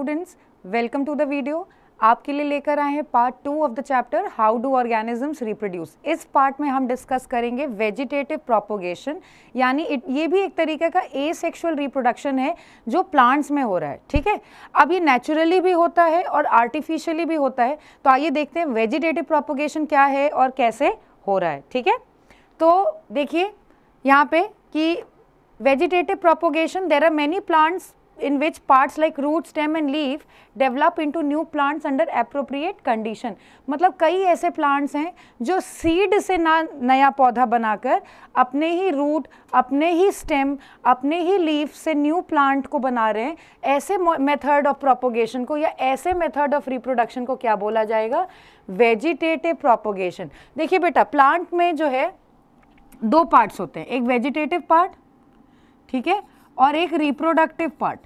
Students welcome to the video आपके लिए लेकर आए हैं part two of the chapter how do organisms reproduce इस पार्ट में हम डिस्कस करेंगे वेजिटेटिव प्रोपोगेशन यानी ये भी एक तरीके का ए सेक्शुअल रिप्रोडक्शन है जो प्लांट्स में हो रहा है ठीक है अब ये नेचुरली भी होता है और आर्टिफिशियली भी होता है तो आइए देखते हैं वेजिटेटिव प्रोपोगेशन क्या है और कैसे हो रहा है ठीक है तो देखिए यहाँ पे कि vegetative propagation there are many plants in which parts like root, stem and leaf develop into new plants under appropriate condition. मतलब कई ऐसे plants हैं जो seed से ना नया पौधा बनाकर अपने ही root, अपने ही stem, अपने ही leaf से new plant को बना रहे हैं ऐसे method of propagation को या ऐसे method of reproduction को क्या बोला जाएगा vegetative propagation देखिए बेटा plant में जो है दो parts होते हैं एक vegetative part ठीक है और एक रिप्रोडक्टिव पार्ट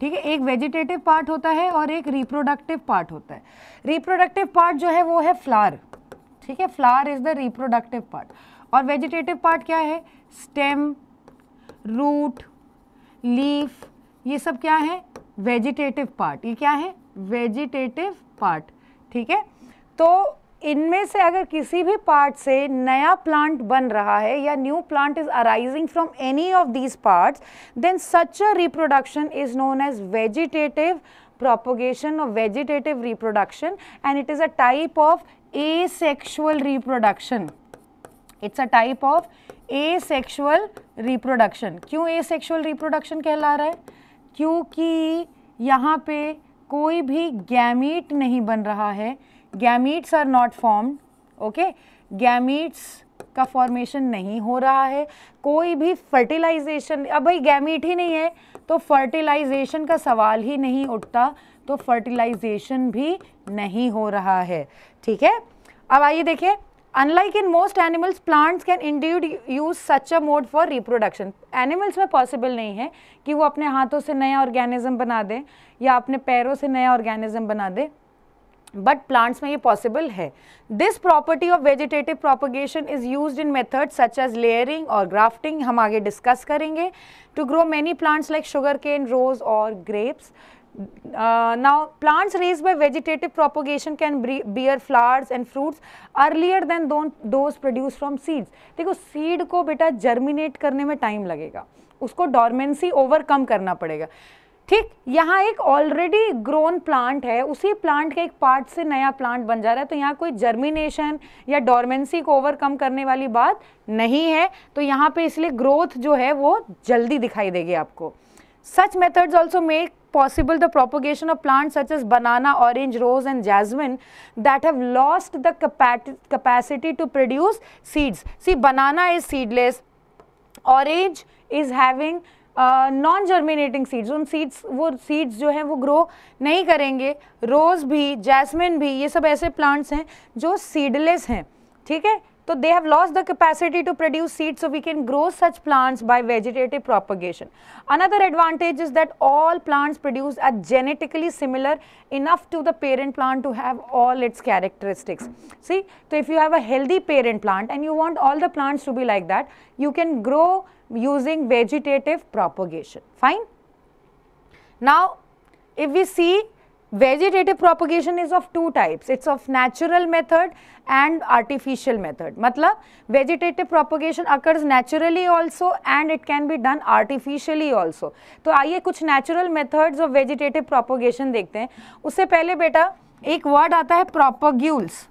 ठीक है एक वेजिटेटिव पार्ट होता है और एक रिप्रोडक्टिव पार्ट होता है रिप्रोडक्टिव पार्ट जो है वो है फ्लार ठीक है flower is the reproductive part और वेजिटेटिव पार्ट क्या है स्टेम रूट लीफ ये सब क्या है वेजिटेटिव पार्ट ये क्या है वेजिटेटिव पार्ट ठीक है तो इनमें से अगर किसी भी पार्ट से नया प्लांट बन रहा है या new plant is arising from any of these parts then such a reproduction is known as vegetative propagation और vegetative reproduction and it is a type of asexual reproduction it's a type of asexual reproduction क्यों asexual reproduction कहला रहा है क्योंकि यहाँ पे कोई भी गैमेट नहीं बन रहा है gametes are not formed okay gametes का फॉर्मेशन नहीं हो रहा है कोई भी फर्टिलाइजेशन अब भाई गैमीट ही नहीं है तो फर्टिलाइजेशन का सवाल ही नहीं उठता तो फर्टिलाइजेशन भी नहीं हो रहा है ठीक है अब आइए देखिए unlike in most animals plants can indeed use such a mode for reproduction animals में पॉसिबल नहीं है कि वो अपने हाथों से नया ऑर्गेनिज्म बना दें या अपने पैरों से नया ऑर्गेनिज्म बना दें बट प्लांट्स में ये पॉसिबल है this property of vegetative propagation is used in method such as layering और ग्राफ्टिंग हम आगे डिस्कस करेंगे to grow many plants like sugar cane rose और grapes now plants raised by vegetative propagation can bear flowers and fruits earlier than those produce from seeds देखो seed को बेटा germinate करने में टाइम लगेगा उसको डॉर्मेंसी ओवरकम करना पड़ेगा ठीक यहाँ एक ऑलरेडी ग्रोन प्लांट है उसी प्लांट के एक पार्ट से नया प्लांट बन जा रहा है तो यहाँ कोई जर्मिनेशन या डोरमेंसी को ओवरकम करने वाली बात नहीं है तो यहाँ पे इसलिए ग्रोथ जो है वो जल्दी दिखाई देगी आपको such methods also make possible the propagation of plant such as banana orange rose and jasmine that have lost the capacity to produce seeds see banana is seedless orange is having non germinating seeds उन सीड्स वो सीड्स जो हैं वो grow नहीं करेंगे रोज़ भी जैस्मिन भी ये सब ऐसे प्लांट्स हैं जो सीडलेस हैं ठीक है तो they have lost the capacity to produce seeds so we can grow such plants by vegetative propagation another advantage is that all plants produce are genetically similar enough to the parent plant to have all its characteristics see तो if you have a healthy parent plant and you want all the plants to be like that you can grow using vegetative propagation. Fine. Now, if we see vegetative propagation is of two types it's of natural method and artificial method matlab vegetative propagation occurs naturally also and it can be done artificially also to aaiye kuch natural methods of vegetative propagation dekhte hain usse pehle beta ek word aata hai propagules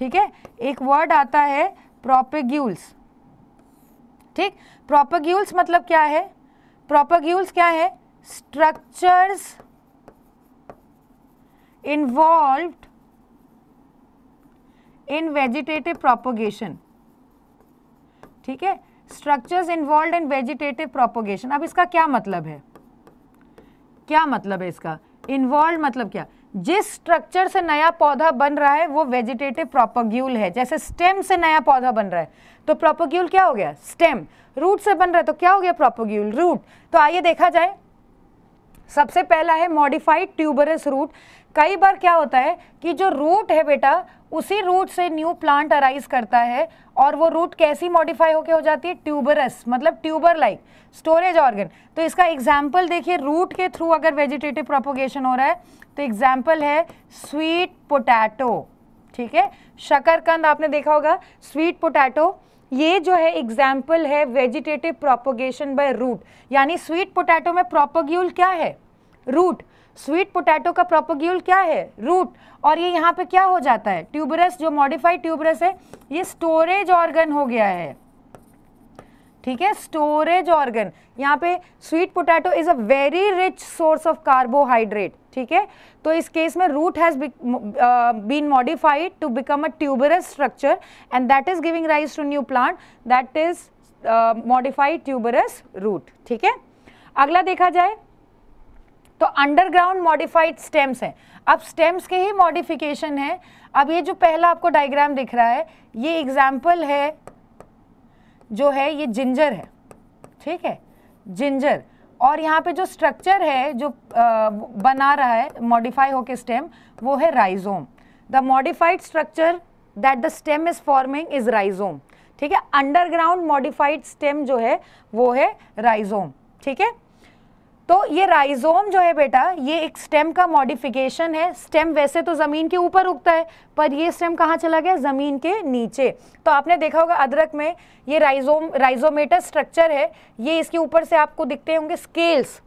theek hai ek word aata hai propagules ठीक प्रोपाग्यूल्स मतलब क्या है propagules क्या है structures involved in vegetative propagation ठीक है structures involved in vegetative propagation अब इसका क्या मतलब है क्या मतलब है इसका इन्वॉल्व मतलब क्या जिस स्ट्रक्चर से नया पौधा बन रहा है वो वेजिटेटिव प्रोपोग्यूल है जैसे स्टेम से नया पौधा बन रहा है तो प्रोपोग्यूल क्या हो गया स्टेम रूट से बन रहा है तो क्या हो गया प्रोपोग्यूल रूट तो आइए देखा जाए सबसे पहला है मॉडिफाइड ट्यूबरस रूट कई बार क्या होता है कि जो रूट है बेटा उसी रूट से न्यू प्लांट अराइज करता है और वो रूट कैसी मॉडिफाई होके हो जाती है ट्यूबरस मतलब ट्यूबर लाइक स्टोरेज ऑर्गन तो इसका एग्जाम्पल देखिए रूट के थ्रू अगर वेजिटेटिव प्रोपोगेशन हो रहा है तो एग्जाम्पल है स्वीट पोटैटो ठीक है शकरकंद आपने देखा होगा स्वीट पोटैटो ये जो है एग्जाम्पल है वेजिटेटिव प्रोपोगेशन बाय रूट यानी स्वीट पोटैटो में प्रोपोग्यूल क्या है रूट स्वीट पोटैटो का प्रोपोग्यूल क्या है रूट और ये यहाँ पे क्या हो जाता है ट्यूबरस जो मॉडिफाइड ट्यूबरस है ये स्टोरेज ऑर्गन हो गया है ठीक है स्टोरेज ऑर्गन यहाँ पे sweet potato is a very rich source of carbohydrate ठीक है तो इस केस में root has been modified to become a tuberous structure and that is giving rise to new plant that is modified tuberous root ठीक है अगला देखा जाए तो अंडरग्राउंड मॉडिफाइड स्टेम्स हैं अब स्टेम्स के ही मॉडिफिकेशन है अब ये जो पहला आपको डायग्राम दिख रहा है ये एग्जाम्पल है जो है ये जिंजर है ठीक है जिंजर और यहाँ पे जो स्ट्रक्चर है जो आ, बना रहा है मॉडिफाई होके स्टेम वो है rhizome the modified structure that the stem is forming is rhizome ठीक है अंडरग्राउंड मॉडिफाइड स्टेम जो है वो है राइजोम ठीक है तो ये राइजोम जो है बेटा ये एक स्टेम का मॉडिफिकेशन है स्टेम वैसे तो ज़मीन के ऊपर उगता है पर ये स्टेम कहाँ चला गया ज़मीन के नीचे तो आपने देखा होगा अदरक में ये राइजोम राइजोमेटस स्ट्रक्चर है ये इसके ऊपर से आपको दिखते होंगे स्केल्स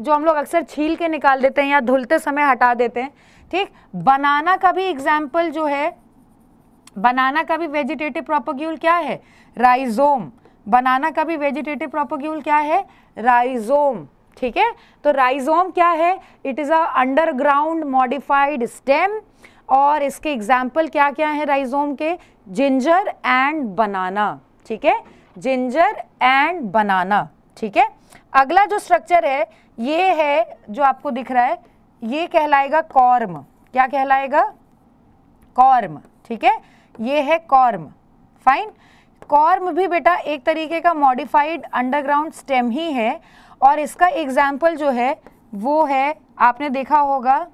जो हम लोग अक्सर छील के निकाल देते हैं या धुलते समय हटा देते हैं ठीक बनाना का भी एग्जाम्पल जो है बनाना का भी वेजिटेटिव प्रोपोग्यूल क्या है राइजोम बनाना का भी वेजिटेटिव प्रोपोग्यूल क्या है राइजोम ठीक है तो राइजोम क्या है it is a underground modified stem और इसके एग्जाम्पल क्या क्या है राइजोम के जिंजर एंड बनाना ठीक है जिंजर एंड बनाना ठीक है अगला जो स्ट्रक्चर है ये है जो आपको दिख रहा है ये कहलाएगा कॉर्म क्या कहलाएगा कॉर्म ठीक है ये है कॉर्म फाइन कॉर्म भी बेटा एक तरीके का मॉडिफाइड अंडरग्राउंड स्टेम ही है और इसका एग्जाम्पल जो है वो है आपने देखा होगा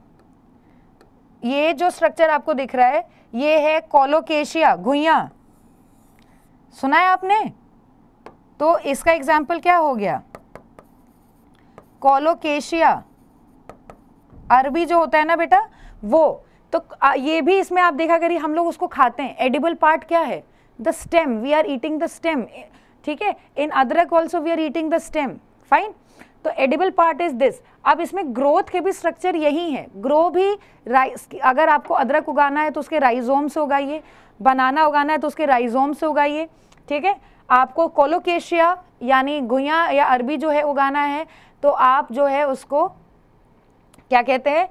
ये जो स्ट्रक्चर आपको दिख रहा है ये है कॉलोकेशिया घुइया सुना है आपने तो इसका एग्जाम्पल क्या हो गया कोलोकेशिया अरबी जो होता है ना बेटा वो तो ये भी इसमें आप देखा करिए हम लोग उसको खाते हैं एडिबल पार्ट क्या है the stem we are eating the stem ठीक है in adrak also we are eating the stem fine तो एडिबल पार्ट इज दिस अब इसमें ग्रोथ के भी स्ट्रक्चर यही है ग्रो भी राइस अगर आपको अदरक उगाना है तो उसके राइजोम से उगाइए बनाना उगाना है तो उसके राइजोम से उगाइए ठीक है आपको कोलोकेशिया यानी गुया या अरबी जो है उगाना है तो आप जो है उसको क्या कहते हैं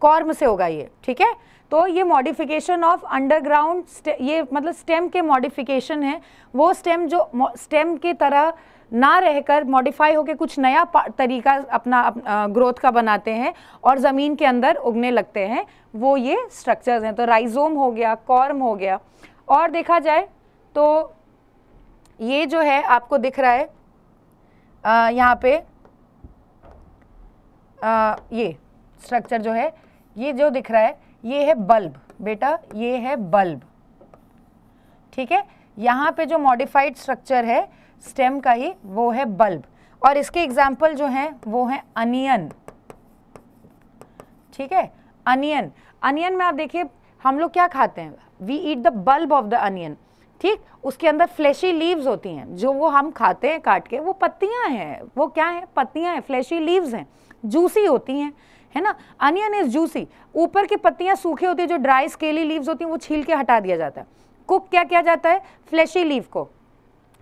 कॉर्म से उगाइए ठीक है तो ये मॉडिफिकेशन ऑफ अंडरग्राउंड ये मतलब स्टेम के मॉडिफिकेशन है वो स्टेम जो स्टेम की तरह ना रहकर मॉडिफाई होकर कुछ नया तरीका अपना ग्रोथ का बनाते हैं और ज़मीन के अंदर उगने लगते हैं वो ये स्ट्रक्चर्स हैं तो राइजोम हो गया कॉर्म हो गया और देखा जाए तो ये जो है आपको दिख रहा है यहाँ पे आ, ये स्ट्रक्चर जो है ये जो दिख रहा है ये है बल्ब बेटा ये है बल्ब ठीक है यहाँ पे जो मॉडिफाइड स्ट्रक्चर है स्टेम का ही वो है बल्ब और इसके एग्जाम्पल जो है वो है अनियन ठीक है अनियन अनियन में आप देखिए हम लोग क्या खाते हैं we eat the bulb of the onion ठीक उसके अंदर फ्लैशी लीव्स होती हैं जो वो हम खाते हैं काट के वो पत्तियां हैं वो क्या है पत्तियां हैं फ्लैशी लीव्स हैं जूसी होती हैं है ना अनियन इज जूसी ऊपर की पत्तियां सूखे होती है जो ड्राई स्केली लीव्स होती हैं वो छील के हटा दिया जाता है कुक क्या किया जाता है फ्लैशी लीव को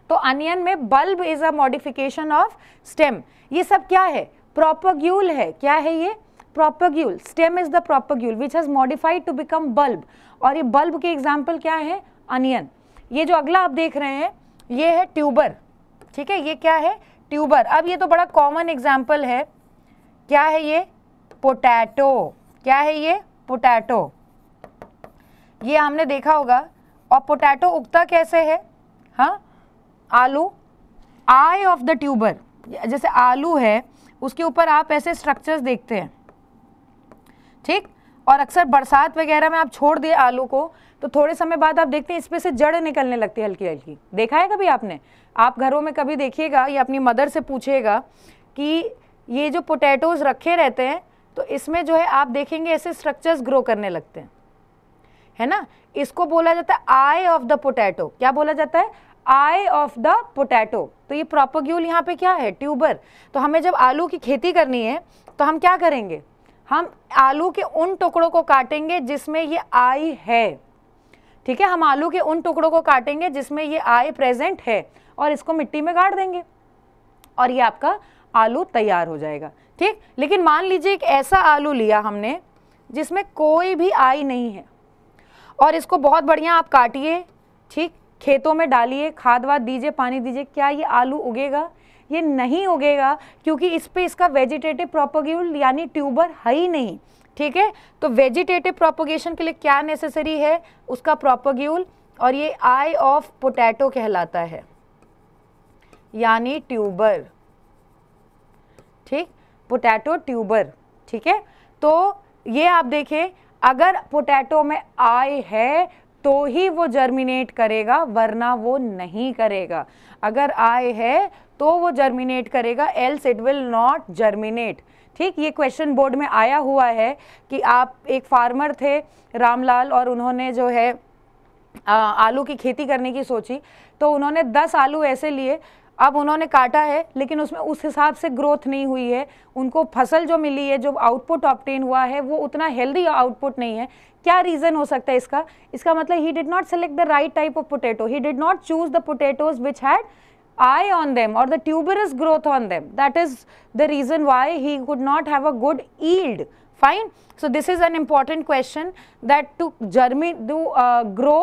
तो अनियन में bulb is a modification of stem ये सब क्या है प्रोपोग्यूल है क्या है ये propagule stem is the propagule which has modified to become bulb और ये बल्ब के एग्जाम्पल क्या है अनियन ये जो अगला आप देख रहे हैं ये है ट्यूबर ठीक है ये क्या है ट्यूबर अब ये तो बड़ा कॉमन एग्जाम्पल है क्या है ये पोटैटो क्या है ये पोटैटो ये हमने देखा होगा और पोटैटो उगता कैसे है हाँ आलू आई ऑफ द ट्यूबर जैसे आलू है उसके ऊपर आप ऐसे स्ट्रक्चर्स देखते हैं ठीक और अक्सर बरसात वगैरह में आप छोड़ दिए आलू को तो थोड़े समय बाद आप देखते हैं इसमें से जड़ निकलने लगती है हल्की हल्की देखा है कभी आपने आप घरों में कभी देखिएगा या अपनी मदर से पूछिएगा कि ये जो पोटैटोज़ रखे रहते हैं तो इसमें जो है आप देखेंगे ऐसे स्ट्रक्चर्स ग्रो करने लगते हैं है ना इसको बोला जाता है आई ऑफ द पोटैटो क्या बोला जाता है आई ऑफ द पोटैटो तो ये प्रोपोग्यूल यहाँ पे क्या है ट्यूबर तो हमें जब आलू की खेती करनी है तो हम क्या करेंगे हम आलू के उन टुकड़ों को काटेंगे जिसमें ये आई है ठीक है हम आलू के उन टुकड़ों को काटेंगे जिसमें ये आई प्रेजेंट है और इसको मिट्टी में गाड़ देंगे और ये आपका आलू तैयार हो जाएगा ठीक लेकिन मान लीजिए एक ऐसा आलू लिया हमने जिसमें कोई भी आई नहीं है और इसको बहुत बढ़िया आप काटिए ठीक खेतों में डालिए खाद वाद दीजिए पानी दीजिए क्या ये आलू उगेगा ये नहीं उगेगा क्योंकि इस पर इसका वेजिटेटिव प्रोपोग्यूल यानी ट्यूबर है ही नहीं ठीक है तो वेजिटेटिव प्रोपोगेशन के लिए क्या नेसेसरी है उसका प्रोपोग्यूल और ये आई ऑफ पोटैटो कहलाता है यानी ट्यूबर ठीक पोटैटो ट्यूबर ठीक है तो ये आप देखें अगर पोटैटो में आय है तो ही वो जर्मिनेट करेगा वरना वो नहीं करेगा अगर आय है तो वो जर्मिनेट करेगा else it will not germinate ठीक ये क्वेश्चन बोर्ड में आया हुआ है कि आप एक फार्मर थे रामलाल और उन्होंने जो है आ, आलू की खेती करने की सोची तो उन्होंने 10 आलू ऐसे लिए अब उन्होंने काटा है लेकिन उसमें उस हिसाब से ग्रोथ नहीं हुई है उनको फसल जो मिली है जो आउटपुट ऑप्टेन हुआ है वो उतना हेल्दी आउटपुट नहीं है क्या रीज़न हो सकता है इसका इसका मतलब he did not select the right type of potato he did not choose the potatoes which had eye on them और the tuberous growth on them that is the reason why he could not have a good yield fine so this is an important question that to जर्मी do grow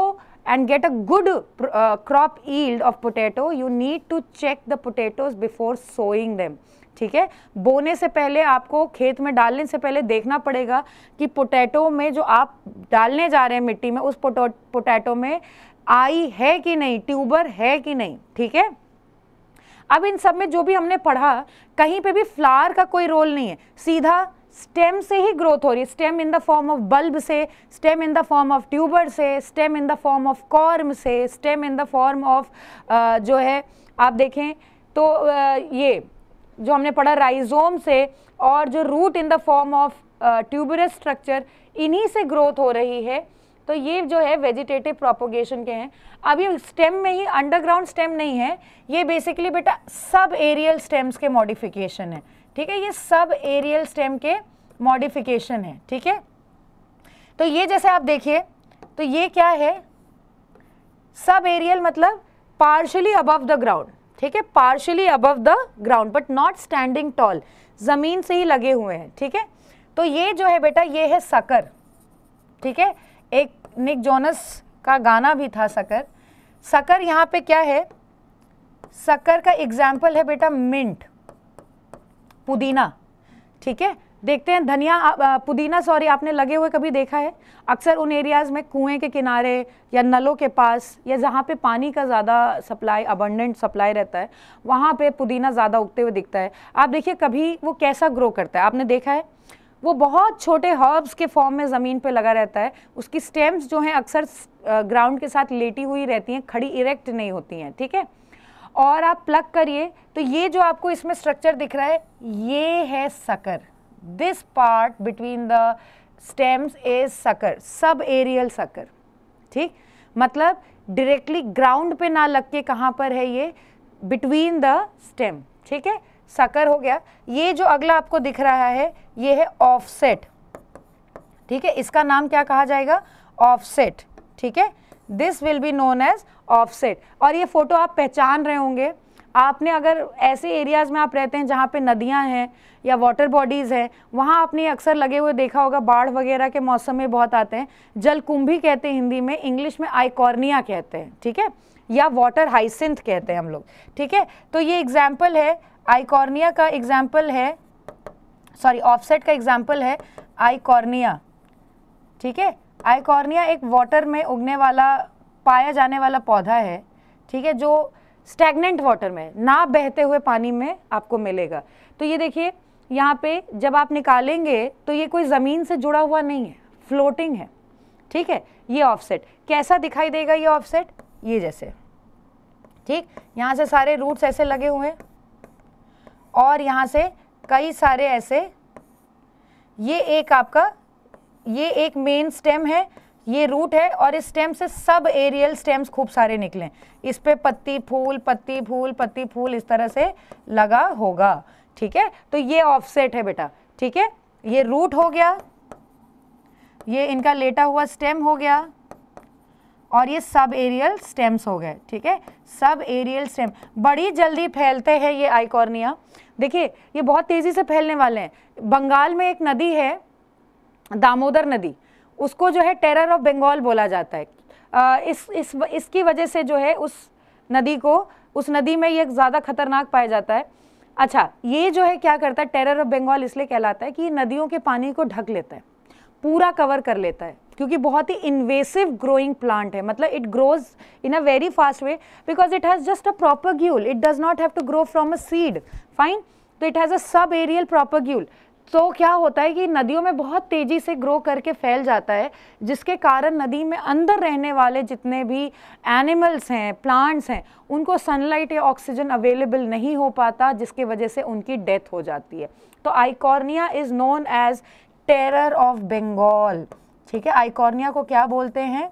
and get a good uh, crop yield of potato you need to check the potatoes before sowing them ठीक है बोने से पहले आपको खेत में डालने से पहले देखना पड़ेगा कि पोटैटो में जो आप डालने जा रहे हैं मिट्टी में उस पोटो पोटैटो में आई है कि नहीं ट्यूबर है कि नहीं ठीक है अब इन सब में जो भी हमने पढ़ा कहीं पे भी फ्लावर का कोई रोल नहीं है सीधा स्टेम से ही ग्रोथ हो रही है stem in the form of bulb से stem in the form of tuber से stem in the form of corm से stem in the form of जो है आप देखें तो uh, ये जो हमने पढ़ा राइजोम से और जो root in the form of tuberous structure इन्हीं से ग्रोथ हो रही है तो ये जो है वेजिटेटिव प्रोपोगेशन के हैं अब ये स्टेम में ही अंडरग्राउंड स्टेम नहीं है ये बेसिकली बेटा सब एरियल स्टेम्स के मॉडिफिकेशन है ठीक है ये सब एरियल स्टेम के मॉडिफिकेशन है ठीक है तो ये जैसे आप देखिए तो ये क्या है सब एरियल मतलब पार्शली अबव द ग्राउंड ठीक है partially above the ground but not standing tall ज़मीन से ही लगे हुए हैं ठीक है तो ये जो है बेटा ये है सकर ठीक है एक निक जोनस का गाना भी था सकर सकर यहाँ पे क्या है सकर का एग्जाम्पल है बेटा मिंट पुदीना ठीक है देखते हैं धनिया पुदीना सॉरी आपने लगे हुए कभी देखा है अक्सर उन एरियाज़ में कुएं के किनारे या नलों के पास या जहाँ पे पानी का ज़्यादा सप्लाई अबंडेंट सप्लाई रहता है वहाँ पे पुदीना ज़्यादा उगते हुए दिखता है आप देखिए कभी वो कैसा ग्रो करता है आपने देखा है वो बहुत छोटे हर्ब्स के फॉर्म में ज़मीन पे लगा रहता है उसकी स्टेम्स जो हैं अक्सर ग्राउंड के साथ लेटी हुई रहती हैं खड़ी इरेक्ट नहीं होती हैं ठीक है और आप प्लग करिए तो ये जो आपको इसमें स्ट्रक्चर दिख रहा है ये है sucker this part between the stems is sucker sub aerial sucker ठीक मतलब डायरेक्टली ग्राउंड पे ना लग के कहाँ पर है ये बिटवीन द स्टेम ठीक है साकार हो गया ये जो अगला आपको दिख रहा है ये है ऑफसेट ठीक है इसका नाम क्या कहा जाएगा ऑफसेट ठीक है this will be known as offset और ये फ़ोटो आप पहचान रहे होंगे आपने अगर ऐसे एरियाज़ में आप रहते हैं जहाँ पे नदियाँ हैं या वाटर बॉडीज़ हैं वहाँ आपने अक्सर लगे हुए देखा होगा बाढ़ वगैरह के मौसम में बहुत आते हैं जलकुंभी कहते हैं हिंदी में इंग्लिश में आइकॉर्निया कहते हैं ठीक है या वाटर हाइसिंथ कहते हैं हम लोग ठीक है तो ये एग्जाम्पल है आईकॉर्निया का एग्जाम्पल है सॉरी ऑफसेट का एग्जाम्पल है आईकॉर्निया ठीक है आईकॉर्निया एक वाटर में उगने वाला पाया जाने वाला पौधा है ठीक है जो स्टैगनेंट वाटर में ना बहते हुए पानी में आपको मिलेगा तो ये देखिए यहाँ पे जब आप निकालेंगे तो ये कोई ज़मीन से जुड़ा हुआ नहीं है फ्लोटिंग है ठीक है ये ऑफसेट कैसा दिखाई देगा ये ऑफसेट ये जैसे ठीक यहाँ से सारे रूट्स ऐसे लगे हुए हैं और यहाँ से कई सारे ऐसे ये एक आपका ये एक मेन स्टेम है ये रूट है और इस स्टेम से सब एरियल स्टेम्स खूब सारे निकले इस पे पत्ती फूल पत्ती फूल पत्ती फूल इस तरह से लगा होगा ठीक है तो ये ऑफसेट है बेटा ठीक है ये रूट हो गया ये इनका लेटा हुआ स्टेम हो गया और ये सब एरियल स्टेम्स हो गए ठीक है सब एरियल स्टेम बड़ी जल्दी फैलते हैं ये आइकॉर्निया देखिए ये बहुत तेज़ी से फैलने वाले हैं बंगाल में एक नदी है दामोदर नदी उसको जो है टेरर ऑफ बंगाल बोला जाता है आ, इस इस इसकी वजह से जो है उस नदी को उस नदी में ये ज़्यादा खतरनाक पाया जाता है अच्छा ये जो है क्या करता है टेरर ऑफ बंगाल इसलिए कहलाता है कि नदियों के पानी को ढक लेता है पूरा कवर कर लेता है क्योंकि बहुत ही इन्वेसिव ग्रोइंग प्लांट है मतलब it grows in a very fast way because it has just a propagule it does not have to grow from a seed fine तो it has a sub aerial प्रोपरग्यूल तो क्या होता है कि नदियों में बहुत तेज़ी से ग्रो करके फैल जाता है जिसके कारण नदी में अंदर रहने वाले जितने भी एनिमल्स हैं प्लांट्स हैं उनको सनलाइट या ऑक्सीजन अवेलेबल नहीं हो पाता जिसके वजह से उनकी डेथ हो जाती है तो Eichhornia is known as terror of Bengal ठीक है आइकॉर्निया को क्या बोलते हैं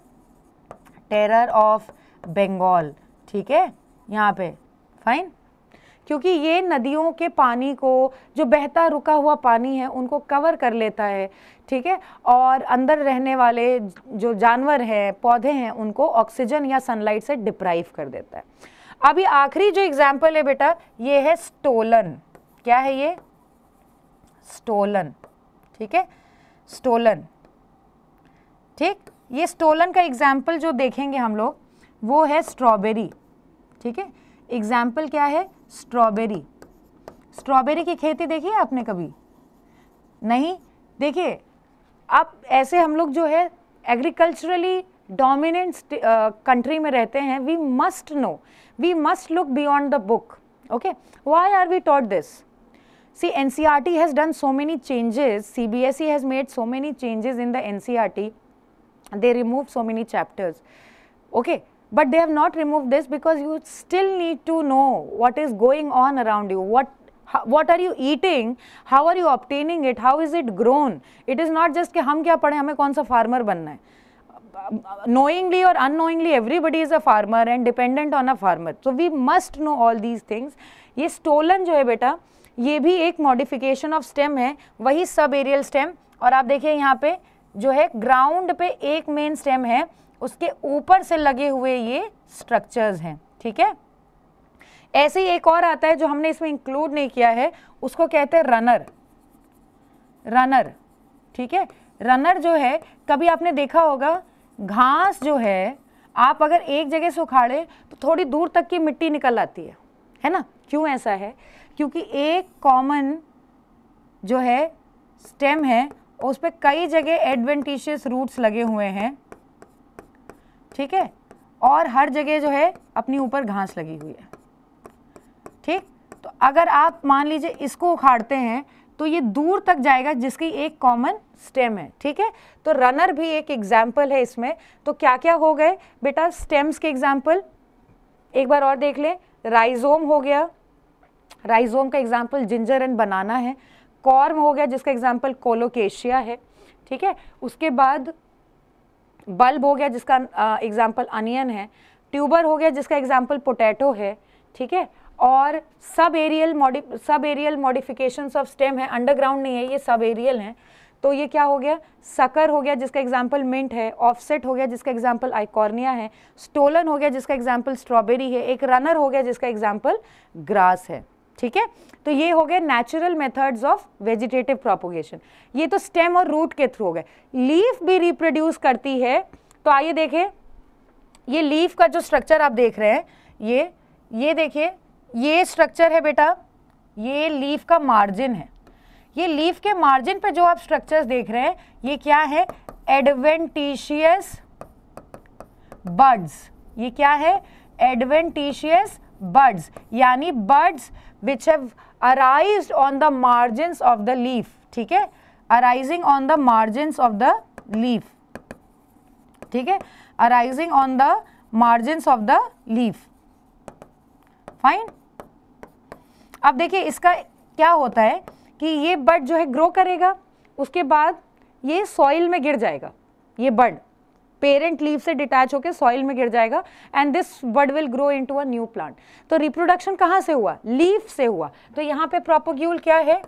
टेरर ऑफ बंगाल ठीक है यहाँ पे फाइन क्योंकि ये नदियों के पानी को जो बहता रुका हुआ पानी है उनको कवर कर लेता है ठीक है और अंदर रहने वाले जो जानवर हैं पौधे हैं उनको ऑक्सीजन या सनलाइट से डिप्राइव कर देता है अभी आखिरी जो एग्जाम्पल है बेटा ये है स्टोलन क्या है ये स्टोलन ठीक है स्टोलन ठीक ये स्टोलन का एग्जाम्पल जो देखेंगे हम लोग वो है स्ट्रॉबेरी ठीक है एग्जाम्पल क्या है स्ट्रॉबेरी स्ट्रॉबेरी की खेती देखी है आपने कभी नहीं देखिए अब ऐसे हम लोग जो है एग्रीकल्चरली डोमिनेंट कंट्री में रहते हैं we must know we must look beyond the book okay why are we this C N R T has done so this see C B S E has made so has made in the N C R T they remove so many chapters okay but they have not removed this because you still need to know what is going on around you what what are you eating how are you obtaining it how is it grown it is not just ke hum kya padhe hame kaun sa farmer banna hai knowingly or unknowingly everybody is a farmer and dependent on a farmer so we must know all these things ye stolen jo hai beta ये भी एक modification of stem है वही sub aerial stem और आप देखिए यहाँ पे जो है ग्राउंड पे एक मेन स्टेम है उसके ऊपर से लगे हुए ये स्ट्रक्चर्स हैं ठीक है ऐसे ही एक और आता है जो हमने इसमें इंक्लूड नहीं किया है उसको कहते हैं रनर रनर ठीक है रनर जो है कभी आपने देखा होगा घास जो है आप अगर एक जगह से उखाड़े तो थोड़ी दूर तक की मिट्टी निकल आती है है ना क्यों ऐसा है क्योंकि एक कॉमन जो है स्टेम है उस पर कई जगह एडवेंटिशियस रूट्स लगे हुए हैं ठीक है और हर जगह जो है अपनी ऊपर घास लगी हुई है ठीक तो अगर आप मान लीजिए इसको उखाड़ते हैं तो ये दूर तक जाएगा जिसकी एक कॉमन स्टेम है ठीक है तो रनर भी एक एग्जाम्पल है इसमें तो क्या क्या हो गए बेटा स्टेम्स के एग्जाम्पल एक बार और देख लें राइजोम हो गया राइजोम का एग्जाम्पल जिंजर एंड बनाना है कॉर्म हो गया जिसका एग्जाम्पल कोलोकेशिया है ठीक है उसके बाद बल्ब हो गया जिसका एग्जाम्पल अनियन है ट्यूबर हो गया जिसका एग्जाम्पल पोटैटो है ठीक है और सब एरियल मॉडि sub aerial modification of stem है अंडरग्राउंड नहीं है ये सब एरियल हैं तो ये क्या हो गया सकर हो गया जिसका एग्जाम्पल मिंट है ऑफसेट हो गया जिसका एग्जाम्पल आइकॉर्निया है स्टोलन हो गया जिसका एग्जाम्पल स्ट्रॉबेरी है एक रनर हो गया जिसका एग्जाम्पल ग्रास है ठीक है तो ये हो गए natural methods of vegetative propagation ये तो स्टेम और रूट के थ्रू हो गए लीफ भी रिप्रोड्यूस करती है तो आइए देखें ये लीफ का जो स्ट्रक्चर आप देख रहे हैं ये ये देखिए ये स्ट्रक्चर है बेटा ये लीफ का मार्जिन है ये लीफ के मार्जिन पे जो आप स्ट्रक्चर्स देख रहे हैं ये क्या है एडवेंटिशियस बर्ड्स ये क्या है एडवेंटिशियस बर्ड्स यानी buds which have arised on the margins of the leaf ठीक है arising on the margins of the leaf ठीक है arising on the margins of the leaf fine अब देखिए इसका क्या होता है कि ये बर्ड जो है ग्रो करेगा उसके बाद ये सॉइल में गिर जाएगा ये बर्ड पेरेंट लीव से डिटैच होकर सॉइल में गिर जाएगा and this bud will grow into a new plant तो रिप्रोडक्शन कहाँ से हुआ लीफ से हुआ तो यहाँ पे प्रोपोग्यूल क्या है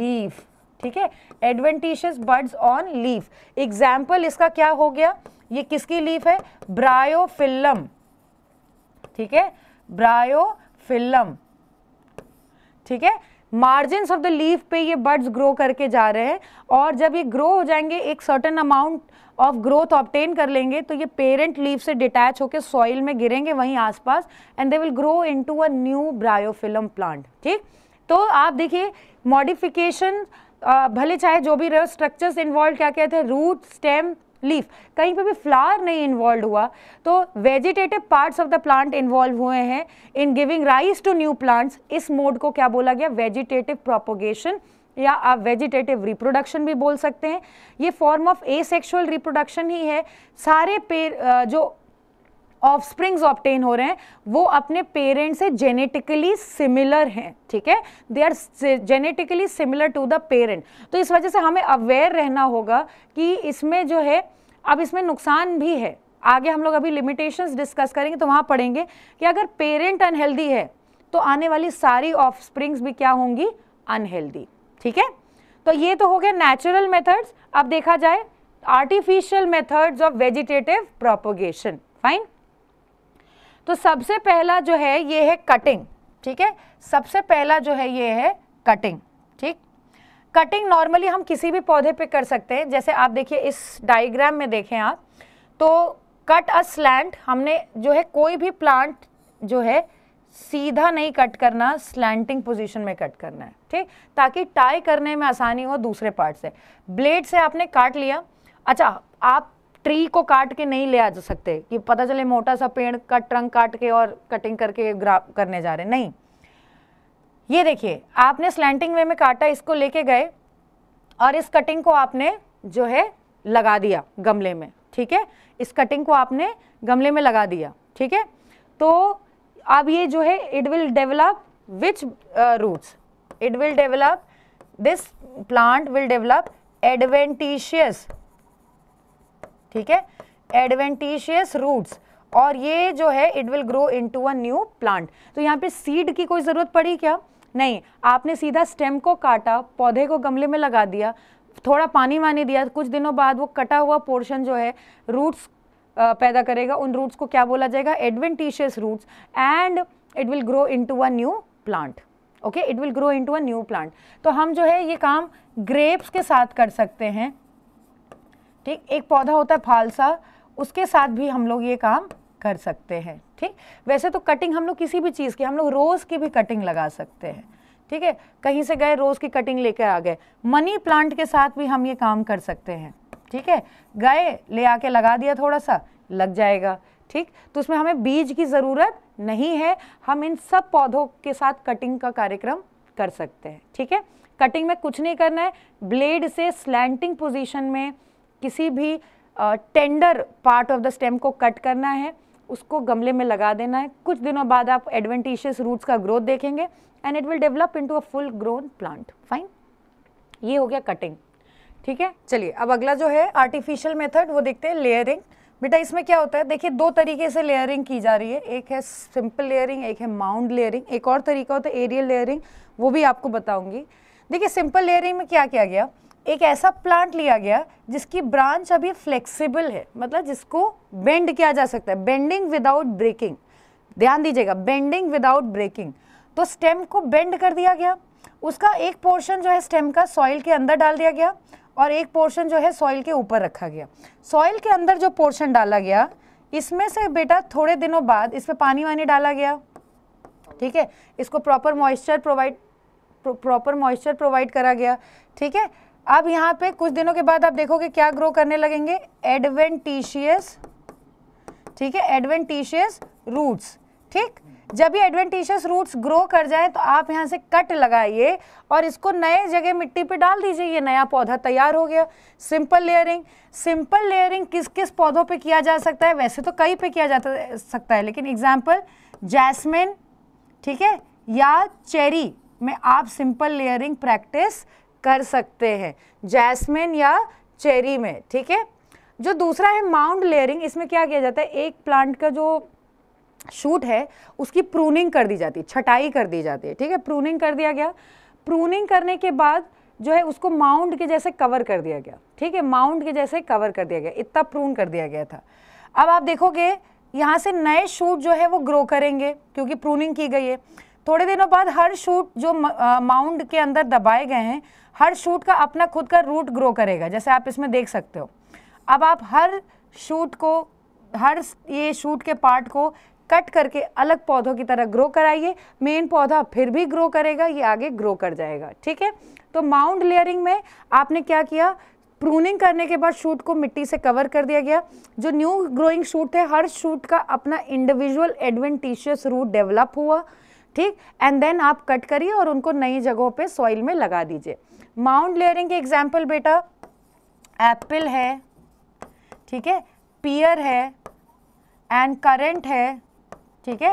लीफ ठीक है adventitious buds on leaf example इसका क्या हो गया ये किसकी लीफ है ब्रायोफिल्लम ठीक है ब्रायोफिल्लम ठीक है मार्जिन ऑफ द लीफ पे ये बर्ड्स ग्रो करके जा रहे हैं और जब ये ग्रो हो जाएंगे एक certain amount of growth obtain कर लेंगे तो ये पेरेंट लीव से डिटैच होकर सॉइल में गिरेंगे वहीं आसपास and they will grow into a new bryophyllum plant ठीक तो आप देखिए मॉडिफिकेशन भले चाहे जो भी रहे स्ट्रक्चर्स इन्वॉल्व क्या कहते हैं रूट स्टेम लीफ कहीं पे भी फ्लावर नहीं इन्वॉल्व हुआ तो vegetative parts of the plant involve हुए हैं in giving rise to new plants इस मोड को क्या बोला गया वेजिटेटिव प्रोपोगेशन या आप वेजिटेटिव रिप्रोडक्शन भी बोल सकते हैं ये फॉर्म ऑफ ए रिप्रोडक्शन ही है सारे पेड़ जो ऑफ स्प्रिंग्स ऑप्टेन हो रहे हैं वो अपने पेरेंट्स से जेनेटिकली सिमिलर हैं ठीक है they are genetically similar to the parent तो इस वजह से हमें अवेयर रहना होगा कि इसमें जो है अब इसमें नुकसान भी है आगे हम लोग अभी लिमिटेशंस डिस्कस करेंगे तो वहाँ पढ़ेंगे कि अगर पेरेंट अनहेल्दी है तो आने वाली सारी ऑफ भी क्या होंगी अनहेल्दी ठीक है तो ये तो हो गया नेचुरल मेथड्स अब देखा जाए artificial methods of vegetative propagation fine तो सबसे पहला जो है ये है कटिंग ठीक है सबसे पहला जो है ये है कटिंग ठीक कटिंग नॉर्मली हम किसी भी पौधे पे कर सकते हैं जैसे आप देखिए इस डायग्राम में देखें आप तो कट अ स्लैंट हमने जो है कोई भी प्लांट जो है सीधा नहीं कट करना स्लैंटिंग पोजीशन में कट करना है ठीक ताकि टाई करने में आसानी हो दूसरे पार्ट से ब्लेड से आपने काट लिया अच्छा आप ट्री को काट के नहीं ले आ जा सकते कि पता चले मोटा सा पेड़ का ट्रंक काट के और कटिंग करके ग्राफ करने जा रहे नहीं ये देखिए आपने स्लैंटिंग वे में काटा इसको लेके गए और इस कटिंग को आपने जो है लगा दिया गमले में ठीक है इस कटिंग को आपने गमले में लगा दिया ठीक है तो अब ये जो है it will develop which roots it will develop this plant will develop adventitious ठीक है एडवेंटिशियस रूट्स और ये जो है it will grow into a new plant तो यहाँ पे सीड की कोई ज़रूरत पड़ी क्या नहीं आपने सीधा स्टेम को काटा पौधे को गमले में लगा दिया थोड़ा पानी वानी दिया कुछ दिनों बाद वो कटा हुआ पोर्शन जो है रूट्स पैदा करेगा उन रूट्स को क्या बोला जाएगा adventitious roots and it will grow into a new plant okay it will grow into a new plant तो हम जो है ये काम ग्रेप्स के साथ कर सकते हैं ठीक एक पौधा होता है फालसा उसके साथ भी हम लोग ये काम कर सकते हैं ठीक वैसे तो कटिंग हम लोग किसी भी चीज़ की हम लोग रोज़ की भी कटिंग लगा सकते हैं ठीक है कहीं से गए रोज़ की कटिंग लेकर आ गए मनी प्लांट के साथ भी हम ये काम कर सकते हैं ठीक है गए ले आके लगा दिया थोड़ा सा लग जाएगा ठीक तो उसमें हमें बीज की ज़रूरत नहीं है हम इन सब पौधों के साथ कटिंग का कार्यक्रम कर सकते हैं ठीक है कटिंग में कुछ नहीं करना है ब्लेड से स्लैंटिंग पोजिशन में किसी भी tender part of the stem को कट करना है उसको गमले में लगा देना है कुछ दिनों बाद आप एडवेंटिशियस रूट्स का ग्रोथ देखेंगे and it will develop into a full grown plant fine ये हो गया कटिंग ठीक है चलिए अब अगला जो है आर्टिफिशियल मेथड वो देखते हैं लेयरिंग बेटा इसमें क्या होता है देखिए दो तरीके से लेयरिंग की जा रही है एक है सिंपल लेयरिंग एक है माउंड लेयरिंग एक और तरीका होता है एरियल लेयरिंग वो भी आपको बताऊंगी देखिए सिंपल लेयरिंग में क्या किया गया एक ऐसा प्लांट लिया गया जिसकी ब्रांच अभी फ्लेक्सिबल है मतलब जिसको बेंड किया जा सकता है बेंडिंग विदाउट ब्रेकिंग ध्यान दीजिएगा बेंडिंग विदाउट ब्रेकिंग तो स्टेम को बेंड कर दिया गया उसका एक पोर्शन जो है स्टेम का सॉइल के अंदर डाल दिया गया और एक पोर्शन जो है सॉइल के ऊपर रखा गया सॉइल के अंदर जो पोर्शन डाला गया इसमें से बेटा थोड़े दिनों बाद इसमें पानी वानी डाला गया ठीक है इसको proper moisture provide proper moisture provide करा गया ठीक है अब यहाँ पे कुछ दिनों के बाद आप देखोगे क्या ग्रो करने लगेंगे एडवेंटिशियस ठीक है एडवेंटिशियस रूट्स ठीक जब ये एडवेंटिशियस रूट्स ग्रो कर जाए तो आप यहाँ से कट लगाइए और इसको नए जगह मिट्टी पे डाल दीजिए ये नया पौधा तैयार हो गया सिंपल लेयरिंग सिंपल लेयरिंग किस किस पौधों पे किया जा सकता है वैसे तो कई पे किया जा सकता है लेकिन एग्जाम्पल जैसमिन ठीक है या चेरी में आप सिंपल लेयरिंग प्रैक्टिस कर सकते हैं जैस्मिन या चेरी में ठीक है जो दूसरा है माउंट लेयरिंग इसमें क्या किया जाता है एक प्लांट का जो शूट है उसकी प्रूनिंग कर दी जाती है छटाई कर दी जाती है ठीक है प्रूनिंग कर दिया गया प्रूनिंग करने के बाद जो है उसको माउंट के जैसे कवर कर दिया गया ठीक है माउंट के जैसे कवर कर दिया गया इतना प्रून कर दिया गया था अब आप देखोगे यहाँ से नए शूट जो है वो ग्रो करेंगे क्योंकि प्रूनिंग की गई है थोड़े दिनों बाद हर शूट जो माउंड के अंदर दबाए गए हैं हर शूट का अपना खुद का रूट ग्रो करेगा जैसे आप इसमें देख सकते हो अब आप हर शूट को हर ये शूट के पार्ट को कट करके अलग पौधों की तरह ग्रो कराइए मेन पौधा फिर भी ग्रो करेगा ये आगे ग्रो कर जाएगा ठीक है तो माउंड लेयरिंग में आपने क्या किया प्रूनिंग करने के बाद शूट को मिट्टी से कवर कर दिया गया जो न्यू ग्रोइंग शूट थे हर शूट का अपना इंडिविजुअल एडवेंटिशियस रूट डेवलप हुआ ठीक एंड देन आप कट करिए और उनको नई जगहों पे सॉइल में लगा दीजिए माउंट लेयरिंग की एग्जाम्पल बेटा एप्पल है ठीक है पियर है एंड करेंट है ठीक है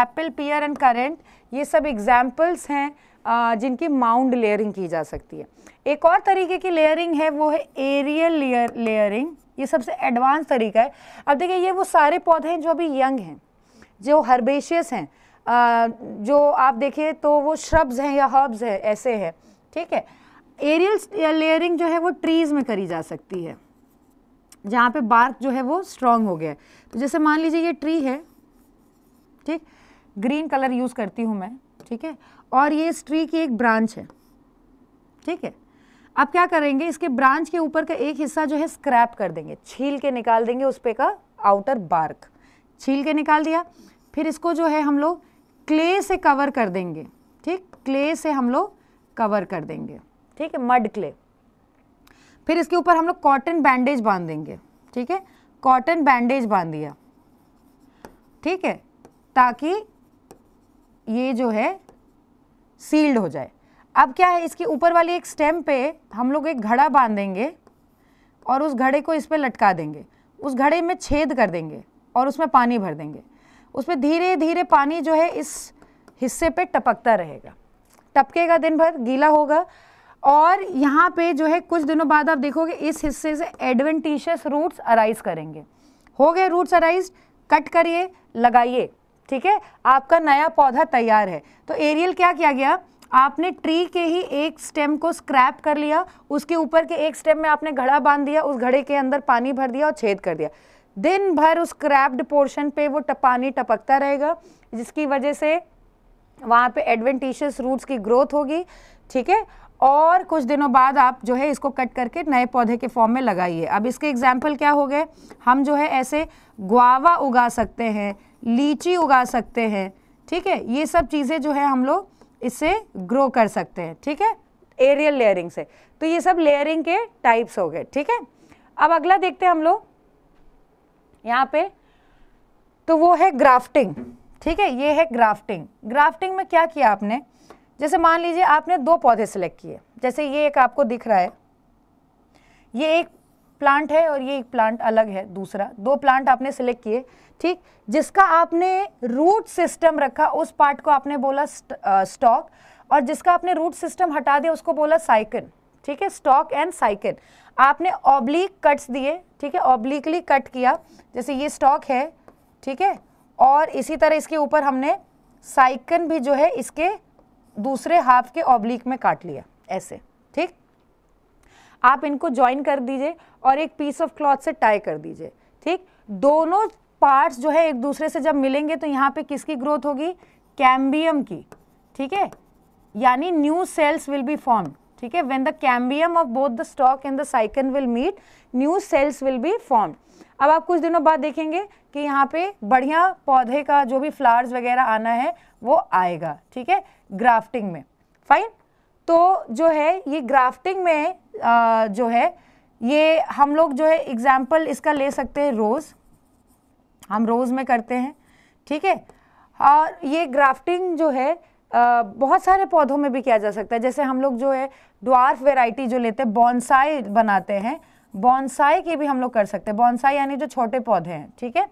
एप्पल पियर एंड करेंट ये सब एग्जाम्पल्स हैं जिनकी माउंट लेयरिंग की जा सकती है एक और तरीके की लेयरिंग है वो है एरियल लेयर लेयरिंग ये सबसे एडवांस तरीका है अब देखिए ये वो सारे पौधे हैं जो अभी यंग हैं जो हर्बेशियस हैं जो आप देखें तो वो श्रब्स हैं या हर्ब्स हैं ऐसे हैं ठीक है एरियल लेयरिंग जो है वो ट्रीज़ में करी जा सकती है जहाँ पे बार्क जो है वो स्ट्रॉन्ग हो गया है तो जैसे मान लीजिए ये ट्री है ठीक ग्रीन कलर यूज़ करती हूँ मैं ठीक है और ये इस ट्री की एक ब्रांच है ठीक है अब क्या करेंगे इसके ब्रांच के ऊपर का एक हिस्सा जो है स्क्रैप कर देंगे छील के निकाल देंगे उस पर का आउटर बार्क छील के निकाल दिया फिर इसको जो है हम लोग क्ले से कवर कर देंगे ठीक क्ले से हम लोग कवर कर देंगे ठीक है मड क्ले फिर इसके ऊपर हम लोग कॉटन बैंडेज बांध देंगे ठीक है कॉटन बैंडेज बांध दिया ठीक है ताकि ये जो है सील्ड हो जाए अब क्या है इसके ऊपर वाली एक स्टेम पे हम लोग एक घड़ा बांधेंगे और उस घड़े को इस पर लटका देंगे उस घड़े में छेद कर देंगे और उसमें पानी भर देंगे उसमें धीरे धीरे पानी जो है इस हिस्से पे टपकता रहेगा टपकेगा दिन भर गीला होगा और यहाँ पे जो है कुछ दिनों बाद आप देखोगे इस हिस्से से एडवेंटिशियस रूट्स अराइज करेंगे हो गए रूट्स अराइज कट करिए लगाइए ठीक है आपका नया पौधा तैयार है तो एरियल क्या किया गया आपने ट्री के ही एक स्टेम को स्क्रैप कर लिया उसके ऊपर के एक स्टेम में आपने घड़ा बांध दिया उस घड़े के अंदर पानी भर दिया और छेद कर दिया दिन भर उस क्रैप्ड पोर्शन पे वो पानी टपकता रहेगा जिसकी वजह से वहाँ पे एडवेंटिशियस रूट्स की ग्रोथ होगी ठीक है और कुछ दिनों बाद आप जो है इसको कट करके नए पौधे के फॉर्म में लगाइए अब इसके एग्जाम्पल क्या हो गए हम जो है ऐसे गुआवा उगा सकते हैं लीची उगा सकते हैं ठीक है ये सब चीज़ें जो है हम लोग इससे ग्रो कर सकते हैं ठीक है एरियल लेयरिंग से तो ये सब लेयरिंग के टाइप्स हो गए ठीक है अब अगला देखते हैं हम लोग यहाँ पे तो वो है ग्राफ्टिंग ठीक है ये है ग्राफ्टिंग ग्राफ्टिंग में क्या किया आपने जैसे मान लीजिए आपने दो पौधे सेलेक्ट किए जैसे ये एक आपको दिख रहा है ये एक प्लांट है और ये एक प्लांट अलग है दूसरा दो प्लांट आपने सेलेक्ट किए ठीक जिसका आपने रूट सिस्टम रखा उस पार्ट को आपने बोला स्टॉक और जिसका आपने रूट सिस्टम हटा दिया उसको बोला साइकिन ठीक है स्टॉक एंड साइकिन आपने ऑब्लिक कट्स दिए ठीक है ऑब्लिकली कट किया जैसे ये स्टॉक है ठीक है और इसी तरह इसके ऊपर हमने साइकन भी जो है इसके दूसरे हाफ के ऑब्लिक में काट लिया ऐसे ठीक आप इनको ज्वाइन कर दीजिए और एक पीस ऑफ क्लॉथ से टाई कर दीजिए ठीक दोनों पार्ट्स जो है एक दूसरे से जब मिलेंगे तो यहाँ पे किसकी ग्रोथ होगी कैम्बियम की ठीक है यानी new cells will be formed ठीक है when the cambium of both the stock and the scion will meet new cells will be form अब आप कुछ दिनों बाद देखेंगे कि यहाँ पे बढ़िया पौधे का जो भी फ्लावर्स वगैरह आना है वो आएगा ठीक है ग्राफ्टिंग में फाइन तो जो है ये ग्राफ्टिंग में आ, जो है ये हम लोग जो है एग्जाम्पल इसका ले सकते हैं रोज़ हम रोज़ में करते हैं ठीक है और ये ग्राफ्टिंग जो है बहुत सारे पौधों में भी किया जा सकता है जैसे हम लोग जो है ड्वार्फ वेराइटी जो लेते हैं बॉन्साई बनाते हैं बॉन्साई की भी हम लोग कर सकते हैं बॉन्साई यानी जो छोटे पौधे हैं ठीक है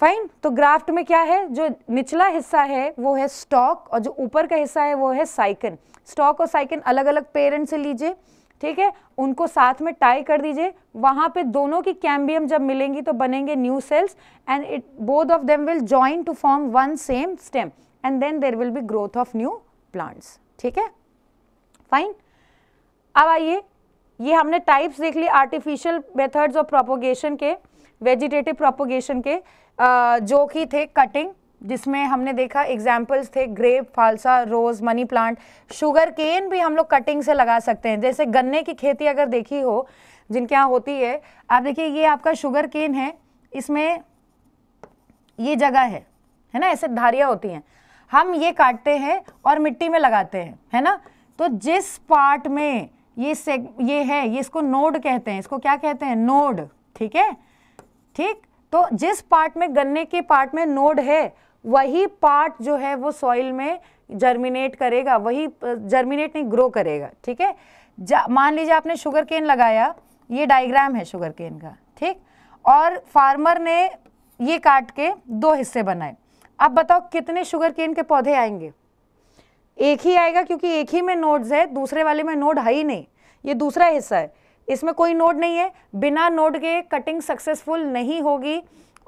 फाइन तो ग्राफ्ट में क्या है जो निचला हिस्सा है वो है स्टॉक और जो ऊपर का हिस्सा है वो है साइकिन स्टॉक और साइकिन अलग अलग पेरेंट से लीजिए ठीक है उनको साथ में टाई कर दीजिए वहाँ पे दोनों की कैम्बियम जब मिलेंगी तो बनेंगे new cells and it both of them will join to form one same stem and then there will be growth of new plants ठीक है फाइन अब आइए ये हमने टाइप्स देख ली आर्टिफिशियल मेथड्स ऑफ प्रोपोगेशन के वेजिटेटिव प्रोपोगेशन के आ, जो कि थे कटिंग जिसमें हमने देखा एग्जाम्पल्स थे grape phalsa rose money plant sugar cane भी हम लोग कटिंग से लगा सकते हैं जैसे गन्ने की खेती अगर देखी हो जिनके यहाँ होती है आप देखिए ये आपका शुगर केन है इसमें ये जगह है है ना ऐसे धारियाँ होती हैं हम ये काटते हैं और मिट्टी में लगाते हैं है ना तो जिस पार्ट में ये से ये है ये इसको नोड कहते हैं इसको क्या कहते हैं नोड ठीक है ठीक तो जिस पार्ट में गन्ने के पार्ट में नोड है वही पार्ट जो है वो सॉइल में जर्मिनेट करेगा वही जर्मिनेट नहीं ग्रो करेगा ठीक है मान लीजिए आपने शुगर केन लगाया ये डायग्राम है शुगर केन का ठीक और फार्मर ने ये काट के दो हिस्से बनाए अब बताओ कितने शुगर केन के पौधे आएंगे एक ही आएगा क्योंकि एक ही में नोड्स है दूसरे वाले में नोड है ही नहीं ये दूसरा हिस्सा है इसमें कोई नोड नहीं है बिना नोड के कटिंग सक्सेसफुल नहीं होगी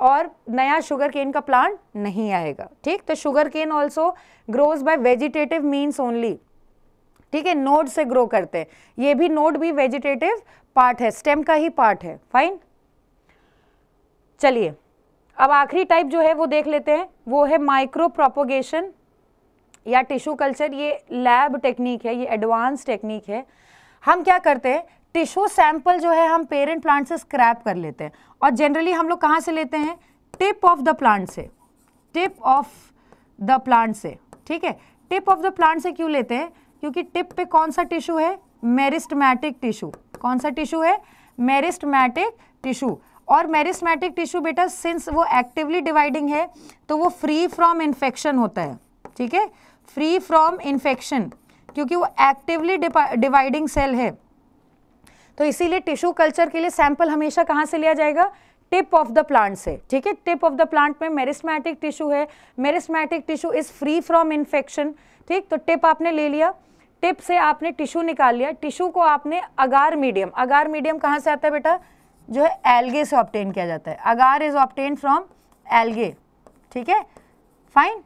और नया शुगर केन का प्लांट नहीं आएगा ठीक तो sugar cane also grows by vegetative means only ठीक है नोड से ग्रो करते हैं ये भी नोड भी वेजिटेटिव पार्ट है स्टेम का ही पार्ट है फाइन चलिए अब आखिरी टाइप जो है वो देख लेते हैं वो है माइक्रो प्रोपोगेशन या टिश्यू कल्चर ये लैब टेक्निक है ये एडवांस टेक्निक है हम क्या करते हैं टिश्यू सैंपल जो है हम पेरेंट प्लांट से स्क्रैप कर लेते हैं और जनरली हम लोग कहाँ से लेते हैं टिप ऑफ द प्लांट से टिप ऑफ द प्लांट से ठीक है टिप ऑफ द प्लांट से क्यों लेते हैं क्योंकि टिप पे कौन सा टिश्यू है मेरिस्टमैटिक टिश्यू कौन सा टिश्यू है मेरिस्टमैटिक टिश्यू और मेरिस्मेटिक टिश्यू बेटा सिंस वो एक्टिवली डिवाइडिंग है तो वो फ्री फ्रॉम इन्फेक्शन होता है ठीक है फ्री फ्रॉम इन्फेक्शन क्योंकि वो एक्टिवली डिवाइडिंग सेल है तो इसीलिए टिश्यू कल्चर के लिए सैंपल हमेशा कहाँ से लिया जाएगा टिप ऑफ द प्लांट से ठीक है टिप ऑफ द प्लांट में मेरिस्मेटिक टिश्यू है meristematic tissue is free from infection ठीक तो टिप आपने ले लिया टिप से आपने टिश्यू निकाल लिया टिश्यू को आपने अगार मीडियम अगार मीडियम कहाँ से आता है बेटा जो है एल्गे से ऑप्टेन किया जाता है agar is obtain from algae ठीक है फाइन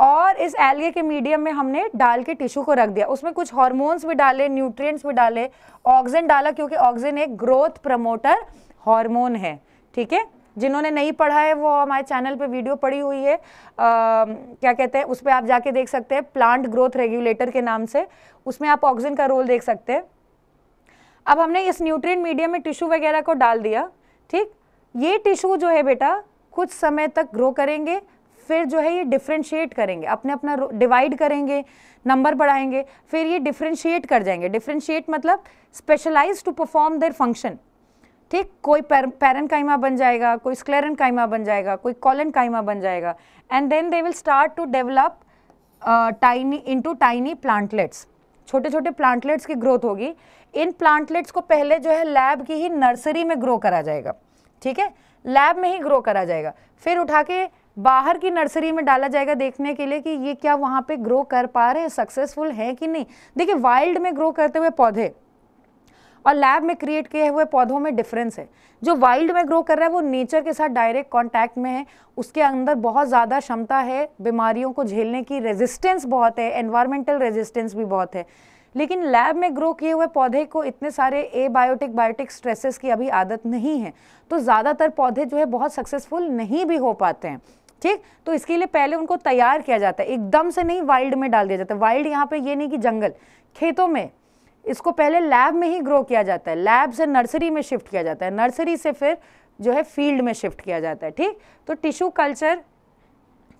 और इस एल्गे के मीडियम में हमने डाल के टिश्यू को रख दिया उसमें कुछ हार्मोन्स भी डाले न्यूट्रिएंट्स भी डाले ऑक्सीजन डाला क्योंकि ऑक्सीजन एक ग्रोथ प्रमोटर हार्मोन है ठीक है जिन्होंने नहीं पढ़ा है वो हमारे चैनल पे वीडियो पड़ी हुई है आ, क्या कहते हैं उस पर आप जाके देख सकते हैं प्लांट ग्रोथ रेगुलेटर के नाम से उसमें आप ऑक्सीजन का रोल देख सकते हैं अब हमने इस न्यूट्रिएंट मीडियम में टिश्यू वगैरह को डाल दिया ठीक ये टिश्यू जो है बेटा कुछ समय तक ग्रो करेंगे फिर जो है ये डिफ्रेंशिएट करेंगे अपने अपना डिवाइड करेंगे नंबर बढ़ाएंगे फिर ये डिफ्रेंशिएट कर जाएंगे डिफ्रेंशिएट मतलब specialise to perform their function ठीक कोई पैरन काइमा बन जाएगा कोई स्क्लेरन काइमा बन जाएगा कोई कॉलन काइमा बन जाएगा and then they will start to develop tiny into tiny plantlets छोटे छोटे प्लांटलेट्स की ग्रोथ होगी इन प्लांटलेट्स को पहले जो है लैब की ही नर्सरी में ग्रो करा जाएगा ठीक है लैब में ही ग्रो करा जाएगा फिर उठा के बाहर की नर्सरी में डाला जाएगा देखने के लिए कि ये क्या वहाँ पे ग्रो कर पा रहे हैं सक्सेसफुल है कि नहीं देखिए वाइल्ड में ग्रो करते हुए पौधे और लैब में क्रिएट किए हुए पौधों में डिफरेंस है जो वाइल्ड में ग्रो कर रहा है वो नेचर के साथ डायरेक्ट कॉन्टैक्ट में है उसके अंदर बहुत ज़्यादा क्षमता है बीमारियों को झेलने की रेजिस्टेंस बहुत है एनवायरमेंटल रेजिस्टेंस भी बहुत है लेकिन लैब में ग्रो किए हुए पौधे को इतने सारे ए बायोटिक बायोटिक स्ट्रेसेस की अभी आदत नहीं है तो ज़्यादातर पौधे जो है बहुत सक्सेसफुल नहीं भी हो पाते हैं ठीक तो इसके लिए पहले उनको तैयार किया जाता है एकदम से नहीं वाइल्ड में डाल दिया जाता है वाइल्ड यहाँ पे ये नहीं कि जंगल खेतों में इसको पहले लैब में ही ग्रो किया जाता है लैब से नर्सरी में शिफ्ट किया जाता है नर्सरी से फिर जो है फील्ड में शिफ्ट किया जाता है ठीक तो टिश्यू कल्चर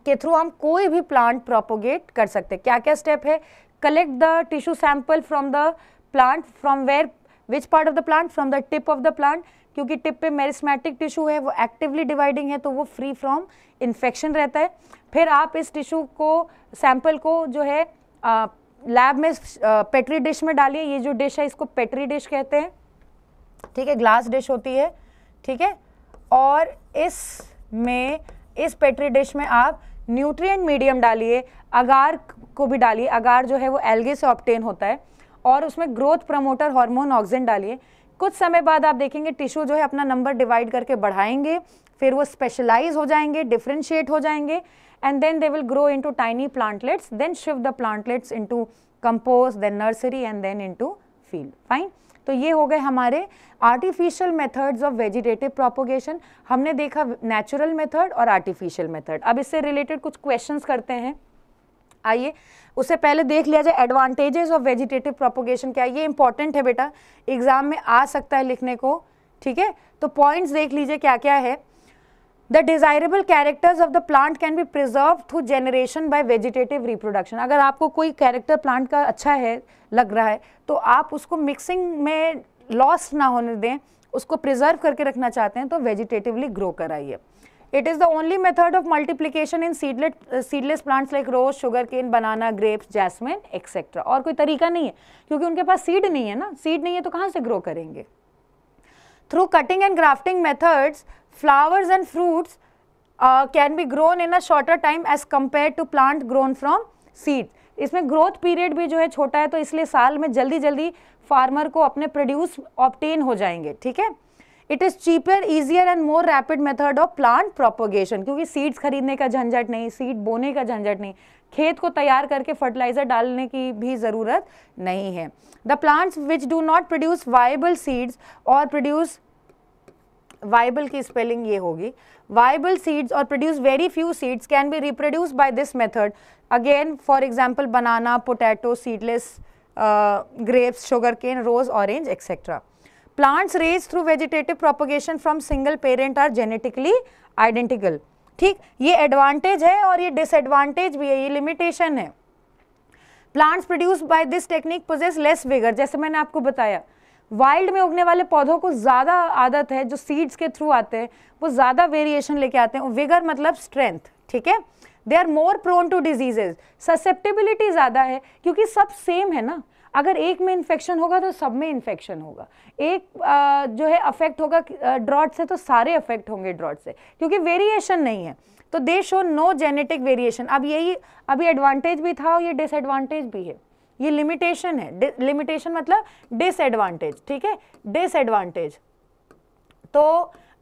के थ्रू हम कोई भी प्लांट प्रोपोगेट कर सकते हैं क्या क्या स्टेप है collect the tissue sample from the plant from where which part of the plant from the tip of the plant क्योंकि टिप पे मेरिस्मेटिक टिश्यू है वो एक्टिवली डिवाइडिंग है तो वो फ्री फ्रॉम इन्फेक्शन रहता है फिर आप इस टिश्यू को सैंपल को जो है लैब में पेट्री डिश में डालिए ये जो डिश है इसको पेट्री डिश कहते हैं ठीक है ग्लास डिश होती है ठीक है और इस में इस पेट्री डिश में आप न्यूट्रिएंट मीडियम डालिए अगार को भी डालिए अगार जो है वो एल्गे से ऑप्टेन होता है और उसमें ग्रोथ प्रमोटर हार्मोन ऑक्सीजन डालिए कुछ समय बाद आप देखेंगे टिश्यू जो है अपना नंबर डिवाइड करके बढ़ाएंगे फिर वो स्पेशलाइज हो जाएंगे डिफ्रेंशिएट हो जाएंगे and then they will grow into tiny plantlets, then shift the plantlets into compost, then nursery and then into field. Fine. तो ये हो गए हमारे artificial methods of vegetative propagation हमने देखा नेचुरल मेथड और आर्टिफिशियल मेथड अब इससे रिलेटेड कुछ क्वेश्चंस करते हैं आइए उससे पहले देख लिया जाए एडवांटेजेस ऑफ वेजिटेटिव प्रोपोगेशन क्या ये इंपॉर्टेंट है बेटा एग्जाम में आ सकता है लिखने को ठीक है तो पॉइंट्स देख लीजिए क्या क्या है the desirable characters of the plant can be preserve through generation by vegetative reproduction अगर आपको कोई कैरेक्टर प्लांट का अच्छा है लग रहा है तो आप उसको मिक्सिंग में लॉस ना होने दें उसको प्रिजर्व करके रखना चाहते हैं तो वेजिटेटिवली ग्रो कराइए it is the only method of multiplication in seedlet seedless plants like rose sugar cane banana grapes jasmine etcetera और कोई तरीका नहीं है क्योंकि उनके पास सीड नहीं है ना सीड नहीं है तो कहाँ से ग्रो करेंगे through cutting and grafting methods flowers and fruits uh, can be grown in a shorter time as compared to plant grown from seed. इसमें ग्रोथ पीरियड भी जो है छोटा है तो इसलिए साल में जल्दी जल्दी फार्मर को अपने प्रोड्यूस ऑप्टेन हो जाएंगे ठीक है it is cheaper easier and more rapid method of plant propagation क्योंकि सीड्स खरीदने का झंझट नहीं सीड बोने का झंझट नहीं खेत को तैयार करके फर्टिलाइजर डालने की भी ज़रूरत नहीं है the plants which do not produce viable seeds और प्रोड्यूस वाइबल की स्पेलिंग ये होगी वाइबल सीड्स और produce very few seeds can be reproduce by this method again for example banana potato seedless grapes sugar cane rose orange etcetera plants raise through vegetative propagation from single parent are genetically identical ठीक ये advantage है और ये disadvantage भी है ये limitation है plants produce by this technique possess less vigour जैसे मैंने आपको बताया वाइल्ड में उगने वाले पौधों को ज़्यादा आदत है जो सीड्स के थ्रू आते हैं वो ज़्यादा वेरिएशन लेके आते हैं विगर मतलब स्ट्रेंथ ठीक है they are more prone to diseases susceptibility ज़्यादा है क्योंकि सब सेम है ना अगर एक में इन्फेक्शन होगा तो सब में इन्फेक्शन होगा एक आ, जो है अफेक्ट होगा ड्रॉट से तो सारे अफेक्ट होंगे ड्रॉट से क्योंकि वेरिएशन नहीं है तो they show no genetic variation अब यही अभी एडवांटेज भी था और ये डिसएडवांटेज भी है ये लिमिटेशन है लिमिटेशन मतलब डिसएडवांटेज ठीक है डिसएडवांटेज तो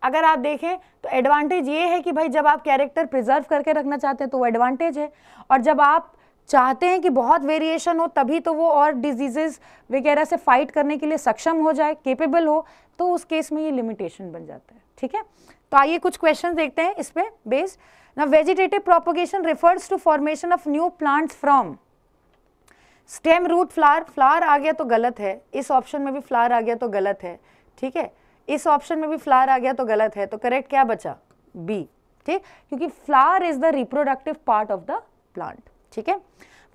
अगर आप देखें तो एडवांटेज ये है कि भाई जब आप कैरेक्टर प्रिजर्व करके रखना चाहते हैं तो वो एडवांटेज है और जब आप चाहते हैं कि बहुत वेरिएशन हो तभी तो वो और डिजीजेज वगैरह से फाइट करने के लिए सक्षम हो जाए केपेबल हो तो उस केस में ये लिमिटेशन बन जाता है ठीक है तो आइए कुछ क्वेश्चन देखते हैं इस पर बेस्ड ना vegetative propagation refers to formation of new plants from stem root flower flower आ गया तो गलत है इस ऑप्शन में भी फ्लावर आ गया तो गलत है ठीक है इस ऑप्शन में भी फ्लावर आ गया तो गलत है तो करेक्ट क्या बचा बी ठीक क्योंकि flower is the reproductive part of the plant ठीक है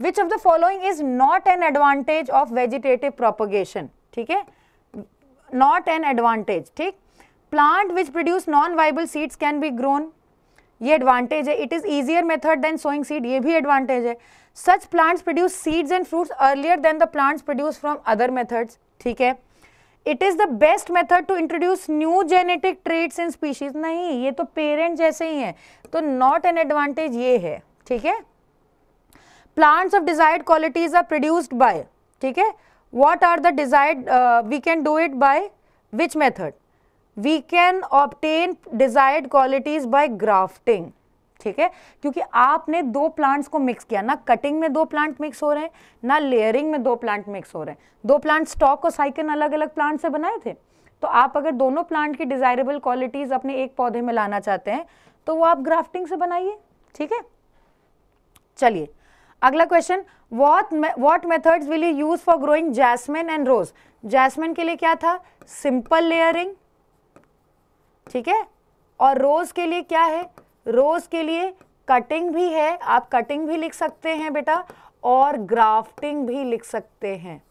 which of the following is not an advantage of vegetative propagation ठीक है नॉट एन एडवांटेज ठीक plant which produce non viable seeds can be grown ये advantage है it is easier method than sowing seed ये भी advantage है such plants produce seeds and fruits earlier than the plants produce from other methods ठीक है it is the best method to introduce new genetic trade in species नहीं ये तो parent जैसे ही हैं तो नॉट एन एडवांटेज ये है ठीक है plants of desired qualities are produced by ठीक है what are the desired we can do it by which method we can obtain desired qualities by grafting ठीक है क्योंकि आपने दो प्लांट्स को मिक्स किया ना कटिंग में दो प्लांट मिक्स हो रहे हैं ना लेयरिंग में दो प्लांट मिक्स हो रहे हैं दो प्लांट स्टॉक और साइकिन अलग अलग प्लांट से बनाए थे तो आप अगर दोनों प्लांट की डिजायरेबल क्वालिटीज अपने एक पौधे में लाना चाहते हैं तो वो आप ग्राफ्टिंग से बनाइए ठीक है चलिए अगला question what what method will you use for growing jasmine and rose jasmine के लिए क्या था सिंपल लेयरिंग ठीक है और रोज के लिए क्या है रोज़ के लिए कटिंग भी है आप कटिंग भी लिख सकते हैं बेटा और ग्राफ्टिंग भी लिख सकते हैं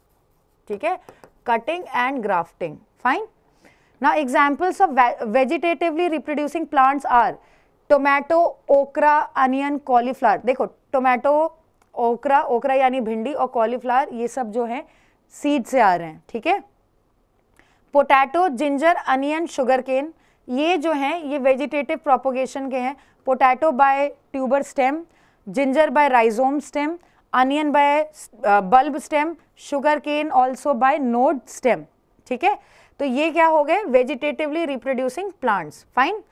ठीक है कटिंग एंड ग्राफ्टिंग फाइन ना examples of vegetatively reproducing plants are tomato okra onion cauliflower देखो टोमेटो ओकरा ओकरा यानी भिंडी और कॉलीफ्लावर ये सब जो है सीड से आ रहे हैं ठीक है potato ginger onion sugar cane ये जो हैं ये वेजिटेटिव प्रोपोगेशन के हैं potato by tuber stem ginger by rhizome stem onion by bulb stem sugar cane also by node stem ठीक है तो ये क्या हो गए वेजिटेटिवली रिप्रोड्यूसिंग प्लांट्स फाइन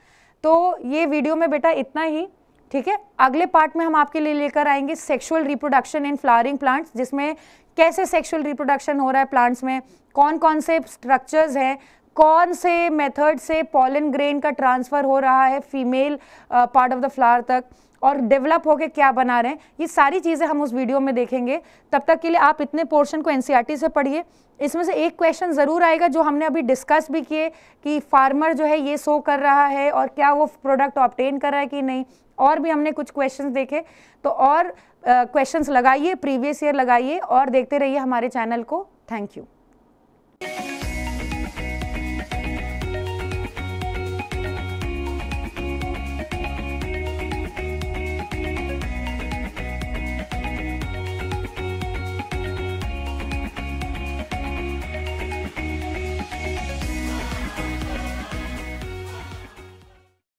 तो ये वीडियो में बेटा इतना ही ठीक है अगले पार्ट में हम आपके लिए लेकर आएंगे sexual reproduction in flowering plants जिसमें कैसे सेक्सुअल रिप्रोडक्शन हो रहा है प्लांट्स में कौन कौन से स्ट्रक्चर्स हैं कौन से मेथड से पॉलन ग्रेन का ट्रांसफ़र हो रहा है female part of the flower तक और डेवलप होके क्या बना रहे हैं ये सारी चीज़ें हम उस वीडियो में देखेंगे तब तक के लिए आप इतने पोर्शन को एन e से पढ़िए इसमें से एक क्वेश्चन ज़रूर आएगा जो हमने अभी डिस्कस भी किए कि फार्मर जो है ये शो कर रहा है और क्या वो प्रोडक्ट ऑप्टेन कर रहा है कि नहीं और भी हमने कुछ क्वेश्चंस देखे तो और क्वेश्चन लगाइए प्रीवियस ईयर लगाइए और देखते रहिए हमारे चैनल को थैंक यू